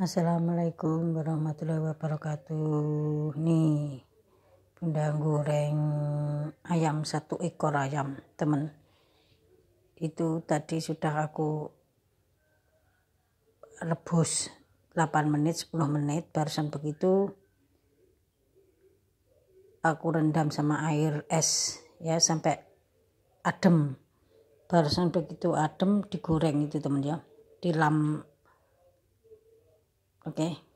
Assalamualaikum warahmatullahi wabarakatuh. Nih, bunda goreng ayam satu ekor ayam, temen. Itu tadi sudah aku rebus 8 menit, 10 menit. Barusan begitu aku rendam sama air es ya sampai adem. Barusan begitu adem digoreng itu, temen ya. di lam. okay